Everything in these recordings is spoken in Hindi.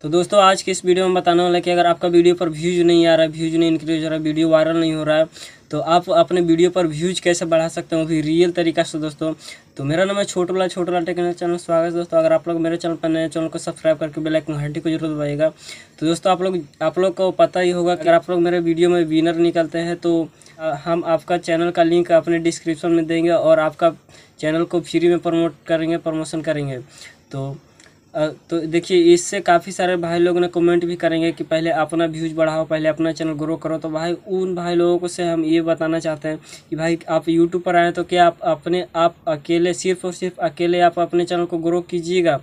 तो दोस्तों आज के इस वीडियो में बताने वाला कि अगर आपका वीडियो पर व्यूज़ नहीं आ रहा है व्यूज़ नहीं इंक्रीज हो रहा है वीडियो वायरल नहीं हो रहा है तो आप अपने वीडियो पर व्यूज़ कैसे बढ़ा सकते हो भी रियल तरीका से दोस्तों तो मेरा नाम है छोटो वाला छोट वाला टेक्निकल चैनल स्वागत है दोस्तों अगर आप लोग मेरे चैनल पर नए चैनल को सब्सक्राइब करके बेल आइकन घंटी को जरूर दबाएगा तो दोस्तों आप लोग आप लोग को पता ही होगा अगर आप लोग मेरे वीडियो में विनर निकलते हैं तो हम आपका चैनल का लिंक अपने डिस्क्रिप्शन में देंगे और आपका चैनल को फ्री में प्रमोट करेंगे प्रमोशन करेंगे तो तो देखिए इससे काफ़ी सारे भाई लोग ने कमेंट भी करेंगे कि पहले अपना व्यूज़ बढ़ाओ पहले अपना चैनल ग्रो करो तो भाई उन भाई लोगों को से हम ये बताना चाहते हैं कि भाई आप यूट्यूब पर आएँ तो क्या आप अपने आप अकेले सिर्फ और सिर्फ अकेले आप अपने चैनल को ग्रो कीजिएगा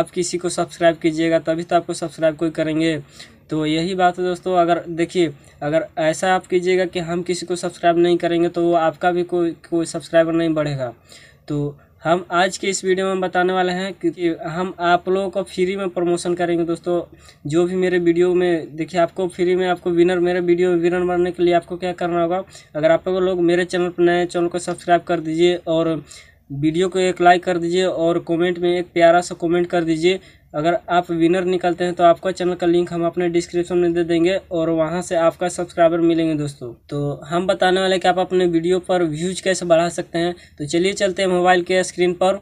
आप किसी को सब्सक्राइब कीजिएगा तभी तो आपको सब्सक्राइब कोई करेंगे तो यही बात है दोस्तों अगर देखिए अगर ऐसा आप कीजिएगा कि हम किसी को सब्सक्राइब नहीं करेंगे तो वो आपका भी कोई कोई सब्सक्राइबर नहीं बढ़ेगा तो हम आज के इस वीडियो में बताने वाले हैं क्योंकि हम आप लोगों को फ्री में प्रमोशन करेंगे दोस्तों जो भी मेरे वीडियो में देखिए आपको फ्री में आपको विनर मेरे वीडियो में विनर बनने के लिए आपको क्या करना होगा अगर आप लोग मेरे चैनल पर नए चैनल को सब्सक्राइब कर दीजिए और वीडियो को एक लाइक कर दीजिए और कमेंट में एक प्यारा सा कमेंट कर दीजिए अगर आप विनर निकलते हैं तो आपका चैनल का लिंक हम अपने डिस्क्रिप्शन में दे देंगे और वहाँ से आपका सब्सक्राइबर मिलेंगे दोस्तों तो हम बताने वाले कि आप अपने वीडियो पर व्यूज कैसे बढ़ा सकते हैं तो चलिए चलते हैं मोबाइल के स्क्रीन पर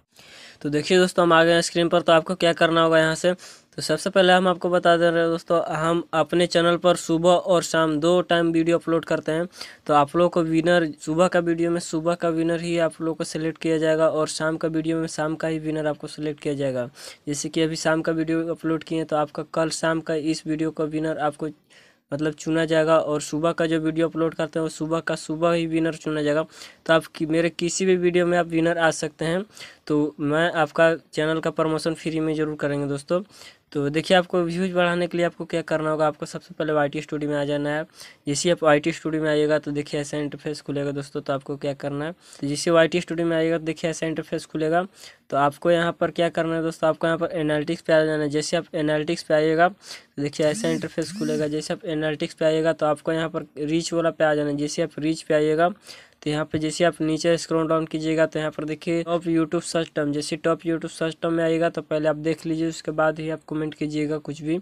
तो देखिए दोस्तों हम आ गए हैं स्क्रीन पर तो आपको क्या करना होगा यहाँ से तो सबसे पहले हम आपको बता दे रहे हैं दोस्तों हम अपने चैनल पर सुबह और शाम दो टाइम वीडियो अपलोड करते हैं तो आप लोगों को विनर सुबह का वीडियो में सुबह का विनर ही आप लोगों को सिलेक्ट किया जाएगा और शाम का वीडियो में शाम का ही विनर आपको सिलेक्ट किया जाएगा जैसे कि अभी शाम का वीडियो अपलोड किए हैं तो आपका कल शाम का इस वीडियो का विनर आपको मतलब चुना जाएगा और सुबह का जो वीडियो अपलोड करते हैं वो सुबह का सुबह ही विनर चुना जाएगा तो आप कि, मेरे किसी भी वीडियो में आप विनर आ सकते हैं तो मैं आपका चैनल का प्रमोशन फ्री में ज़रूर करेंगे दोस्तों तो देखिए आपको व्यूज़ बढ़ाने के लिए आपको क्या करना होगा आपको सबसे पहले आई टी स्टूडियो में आ जाना है जैसे आप आई टी स्टूडियो में आइएगा तो देखिए ऐसा इंटरफेस खुलेगा दोस्तों तो आपको क्या करना है तो जैसे आई टी स्टूडियो में आइएगा तो देखिए ऐसा इंटरफेस खुलेगा तो आपको यहाँ पर क्या करना है दोस्तों आपको यहाँ पर एनालिटिक्स पे आ जाना है जैसे आप एनालिटिक्स पे आइएगा तो देखिए ऐसा इंटरफेस खुलेगा जैसे आप एनालिटिक्स पे आइएगा तो आपको यहाँ पर रीच वाला पे आ जाना है जैसे आप रीच पे आइएगा तो यहाँ पे जैसे आप नीचे स्क्रॉल डाउन कीजिएगा तो यहाँ पर देखिए टॉप यूट्यूब सिस्टम जैसे टॉप यूट्यूब सिस्टम में आएगा तो पहले आप देख लीजिए उसके बाद ही आप कमेंट कीजिएगा कुछ भी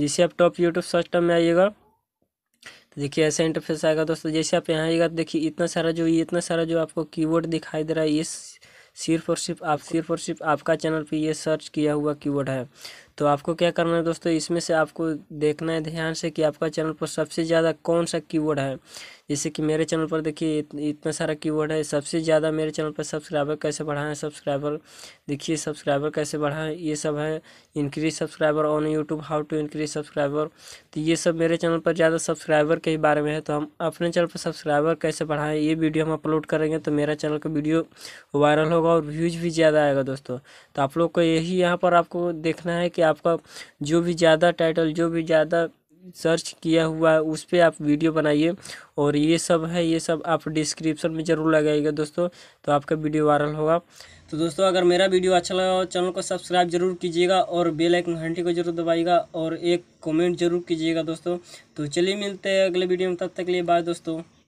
जैसे आप टॉप यूट्यूब सिस्टम में आइएगा तो देखिए ऐसा इंटरफेस आएगा दोस्तों जैसे आप यहाँ आइएगा तो देखिए इतना सारा जो ये इतना सारा जो आपको कीवर्ड दिखाई दे रहा है ये सिर्फ और सिर्फ आप सिर्फ और सिर्फ आपका चैनल पे ये सर्च किया हुआ कीवर्ड है तो आपको क्या करना है दोस्तों इसमें से आपको देखना है ध्यान से कि आपका चैनल पर सबसे ज़्यादा कौन सा कीवर्ड है जैसे कि मेरे चैनल पर देखिए इतना सारा कीवर्ड है सबसे ज़्यादा मेरे चैनल पर सब्सक्राइबर कैसे बढ़ाएं सब्सक्राइबर देखिए सब्सक्राइबर कैसे बढ़ाएं ये सब है increase subscriber on YouTube how to increase subscriber तो ये सब मेरे चैनल पर ज़्यादा सब्सक्राइबर के ही बारे में है तो हम अपने चैनल पर सब्सक्राइबर कैसे बढ़ाएं ये वीडियो हम अपलोड करेंगे तो मेरा चैनल का वीडियो वायरल होगा और व्यूज़ भी ज़्यादा आएगा दोस्तों तो आप लोग को यही यहाँ पर आपको देखना है कि आपका जो भी ज़्यादा टाइटल जो भी ज़्यादा सर्च किया हुआ है उस पर आप वीडियो बनाइए और ये सब है ये सब आप डिस्क्रिप्शन में ज़रूर लगाइएगा दोस्तों तो आपका वीडियो वायरल होगा तो दोस्तों अगर मेरा वीडियो अच्छा लगा हो चैनल को सब्सक्राइब जरूर कीजिएगा और बेल आइकन घंटी को जरूर दबाइएगा और एक कमेंट जरूर कीजिएगा दोस्तों तो चलिए मिलते हैं अगले वीडियो में तब तक के लिए बाय दोस्तों